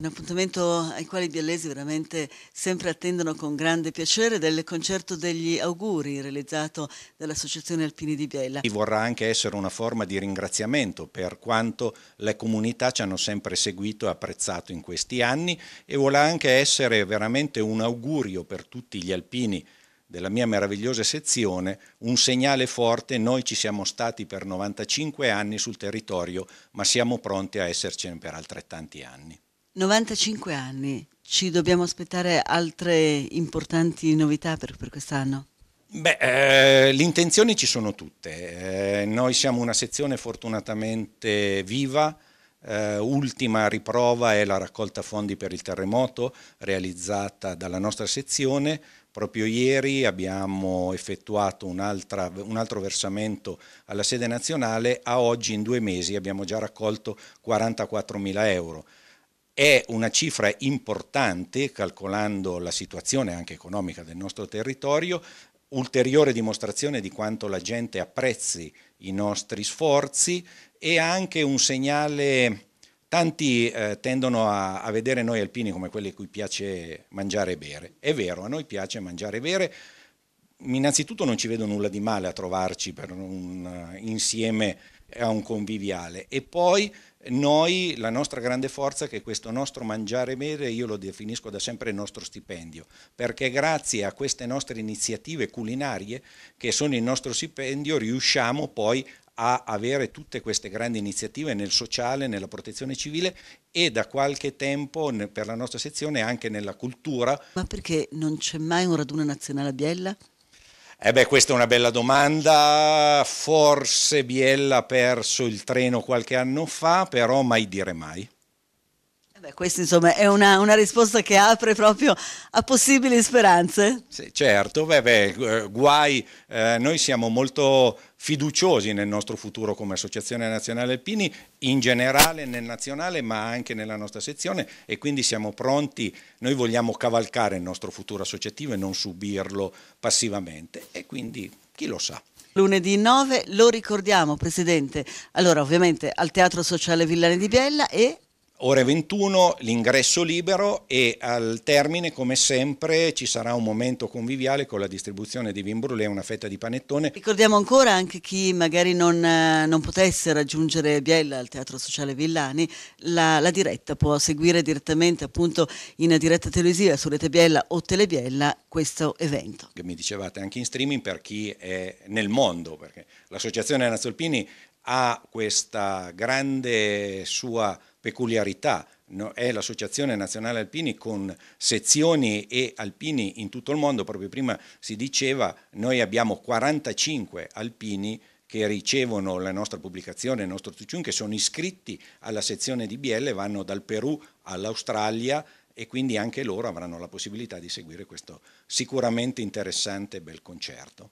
Un appuntamento ai quali i biellesi veramente sempre attendono con grande piacere del concerto degli auguri realizzato dall'Associazione Alpini di Biella. Vorrà anche essere una forma di ringraziamento per quanto le comunità ci hanno sempre seguito e apprezzato in questi anni e vuole anche essere veramente un augurio per tutti gli alpini della mia meravigliosa sezione un segnale forte, noi ci siamo stati per 95 anni sul territorio ma siamo pronti a essercene per altrettanti anni. 95 anni, ci dobbiamo aspettare altre importanti novità per, per quest'anno? Beh, eh, le intenzioni ci sono tutte. Eh, noi siamo una sezione fortunatamente viva. Eh, ultima riprova è la raccolta fondi per il terremoto realizzata dalla nostra sezione. Proprio ieri abbiamo effettuato un, altro versamento alla sede nazionale. A oggi, in due mesi, abbiamo già raccolto 44 mila euro. È una cifra importante, calcolando la situazione anche economica del nostro territorio, ulteriore dimostrazione di quanto la gente apprezzi i nostri sforzi e anche un segnale Tanti eh, tendono a, a, vedere noi alpini come quelli a cui piace mangiare e bere. È vero, a noi piace mangiare e bere. Innanzitutto non ci vedo nulla di male a trovarci per un uh, insieme a un conviviale e poi noi, la nostra grande forza è che questo nostro mangiare bene, io lo definisco da sempre il nostro stipendio, perché grazie a queste nostre iniziative culinarie che sono il nostro stipendio riusciamo poi a avere tutte queste grandi iniziative nel sociale, nella protezione civile e da qualche tempo per la nostra sezione anche nella cultura. Ma perché non c'è mai un raduno nazionale a Biella? Eh beh, questa è una bella domanda. Forse Biella ha perso il treno qualche anno fa, però mai dire mai. Beh, questa insomma è una, una, risposta che apre proprio a possibili speranze. Sì, certo, beh, beh, eh, guai, eh, noi siamo molto fiduciosi nel nostro futuro come Associazione Nazionale Alpini, in generale nel nazionale ma anche nella nostra sezione e quindi siamo pronti, noi vogliamo cavalcare il nostro futuro associativo e non subirlo passivamente e quindi chi lo sa lunedì 9, lo ricordiamo Presidente, allora ovviamente al Teatro Sociale Villani di Biella e ore 21 l'ingresso libero e al termine come sempre ci sarà un momento conviviale con la distribuzione di vin brulé una fetta di panettone. Ricordiamo ancora anche chi magari non, eh, non potesse raggiungere Biella al Teatro Sociale Villani, la, la, diretta può seguire direttamente appunto in diretta televisiva su Rete Biella o Telebiella questo evento. che Mi dicevate anche in streaming per chi è nel mondo, perché l'Associazione Anazzolpini ha questa grande sua peculiarità, no? è l'Associazione Nazionale Alpini con sezioni e alpini in tutto il mondo, proprio prima si diceva noi abbiamo 45 alpini che ricevono la nostra pubblicazione, il nostro Tucciun, che sono iscritti alla sezione di BL, vanno dal Perù all'Australia e quindi anche loro avranno la possibilità di seguire questo sicuramente interessante e bel concerto.